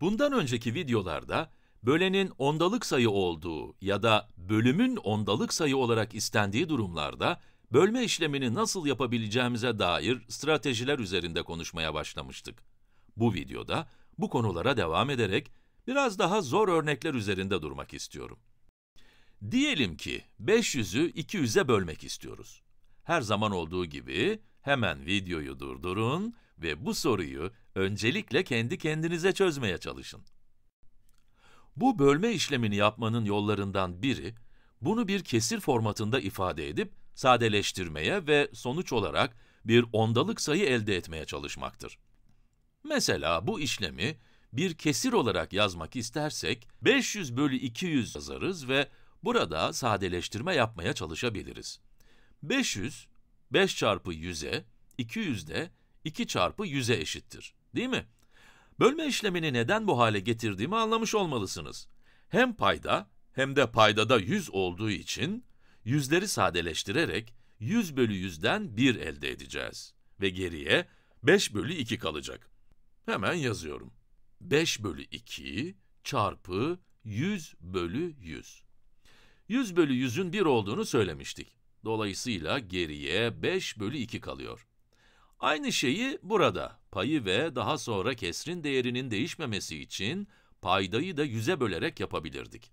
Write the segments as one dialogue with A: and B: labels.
A: Bundan önceki videolarda bölenin ondalık sayı olduğu ya da bölümün ondalık sayı olarak istendiği durumlarda bölme işlemini nasıl yapabileceğimize dair stratejiler üzerinde konuşmaya başlamıştık. Bu videoda bu konulara devam ederek biraz daha zor örnekler üzerinde durmak istiyorum. Diyelim ki 500'ü 200'e bölmek istiyoruz. Her zaman olduğu gibi hemen videoyu durdurun ve bu soruyu öncelikle kendi kendinize çözmeye çalışın. Bu bölme işlemini yapmanın yollarından biri, bunu bir kesir formatında ifade edip sadeleştirmeye ve sonuç olarak bir ondalık sayı elde etmeye çalışmaktır. Mesela bu işlemi bir kesir olarak yazmak istersek 500 bölü 200 yazarız ve burada sadeleştirme yapmaya çalışabiliriz. 500, 5 çarpı 100'e, 200 de 2 çarpı 100'e eşittir. Değil mi? Bölme işlemini neden bu hale getirdiğimi anlamış olmalısınız. Hem payda hem de paydada 100 olduğu için yüzleri sadeleştirerek 100 bölü 100'den 1 elde edeceğiz. Ve geriye 5 bölü 2 kalacak. Hemen yazıyorum. 5 bölü 2 çarpı 100 bölü 100. 100 bölü 100'ün 1 olduğunu söylemiştik. Dolayısıyla geriye 5 bölü 2 kalıyor. Aynı şeyi burada payı ve daha sonra kesrin değerinin değişmemesi için paydayı da 100'e bölerek yapabilirdik.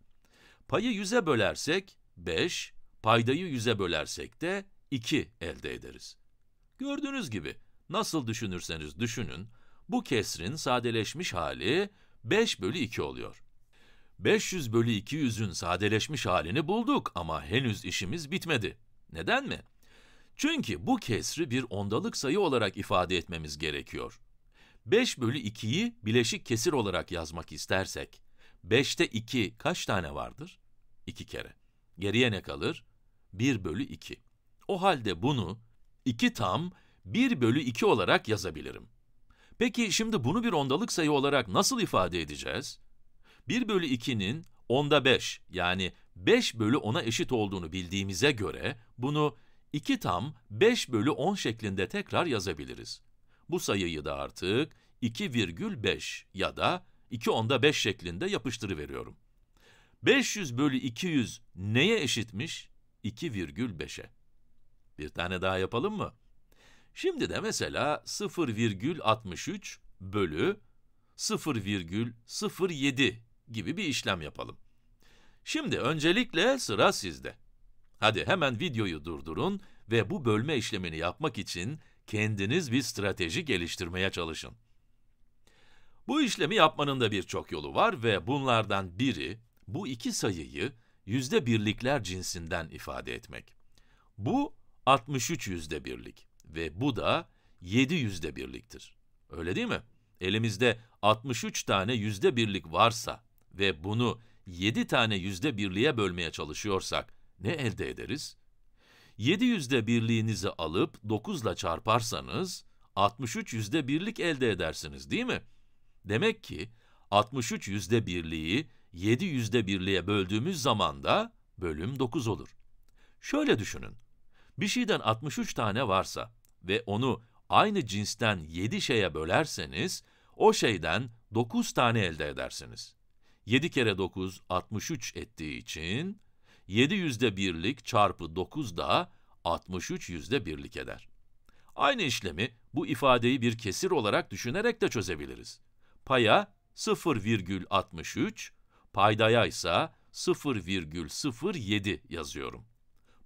A: Payı 100'e bölersek 5, paydayı 100'e bölersek de 2 elde ederiz. Gördüğünüz gibi nasıl düşünürseniz düşünün, bu kesrin sadeleşmiş hali 5 bölü 2 oluyor. 500 bölü 200'ün sadeleşmiş halini bulduk ama henüz işimiz bitmedi. Neden mi? Çünkü bu kesri bir ondalık sayı olarak ifade etmemiz gerekiyor. 5 bölü 2'yi bileşik kesir olarak yazmak istersek, 5'te 2 kaç tane vardır? 2 kere. Geriye ne kalır? 1 bölü 2. O halde bunu 2 tam 1 bölü 2 olarak yazabilirim. Peki şimdi bunu bir ondalık sayı olarak nasıl ifade edeceğiz? 1 bölü 2'nin onda 5 yani 5 bölü 10'a eşit olduğunu bildiğimize göre bunu 2 tam 5 bölü 10 şeklinde tekrar yazabiliriz. Bu sayıyı da artık 2,5 ya da 2 onda 5 şeklinde yapıştırıveriyorum. 500 bölü 200 neye eşitmiş? 2,5'e. Bir tane daha yapalım mı? Şimdi de mesela 0,63 bölü 0,07 gibi bir işlem yapalım. Şimdi öncelikle sıra sizde. Hadi hemen videoyu durdurun ve bu bölme işlemini yapmak için kendiniz bir strateji geliştirmeye çalışın. Bu işlemi yapmanın da birçok yolu var ve bunlardan biri bu iki sayıyı yüzde birlikler cinsinden ifade etmek. Bu 63 yüzde birlik ve bu da 7 yüzde birliktir. Öyle değil mi? Elimizde 63 tane yüzde birlik varsa ve bunu 7 tane yüzde birliğe bölmeye çalışıyorsak ne elde ederiz? yüzde birliğinizi alıp 9'la çarparsanız 63 yüzde birlik elde edersiniz değil mi? Demek ki 63 yüzde birliği 7 yüzde birliğe böldüğümüz zaman da bölüm 9 olur. Şöyle düşünün. Bir şeyden 63 tane varsa ve onu aynı cinsten 7 şeye bölerseniz o şeyden 9 tane elde edersiniz. 7 kere 9 63 ettiği için 7 yüzde birlik çarpı 9 da 63 yüzde birlik eder. Aynı işlemi bu ifadeyi bir kesir olarak düşünerek de çözebiliriz. Paya 0,63, paydaya ise 0,07 yazıyorum.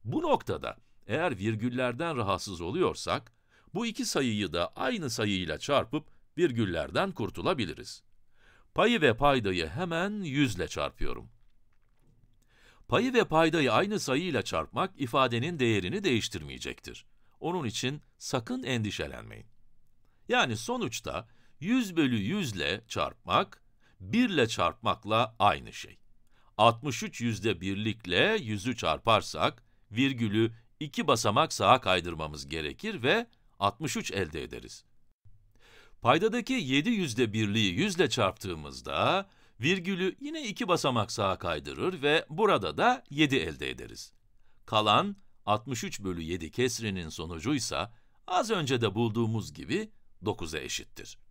A: Bu noktada eğer virgüllerden rahatsız oluyorsak, bu iki sayıyı da aynı sayıyla çarpıp virgüllerden kurtulabiliriz. Payı ve paydayı hemen 100 ile çarpıyorum. Payı ve paydayı aynı sayıyla çarpmak ifadenin değerini değiştirmeyecektir. Onun için sakın endişelenmeyin. Yani sonuçta 100 bölü 100 ile çarpmak, 1 ile çarpmakla aynı şey. 63 yüzde birlikle 100'ü çarparsak, virgülü 2 basamak sağa kaydırmamız gerekir ve 63 elde ederiz. Paydadaki 7 yüzde birliği 100 ile çarptığımızda, Virgülü yine iki basamak sağa kaydırır ve burada da 7 elde ederiz. Kalan 63 bölü 7 kesrinin sonucu ise az önce de bulduğumuz gibi 9'a eşittir.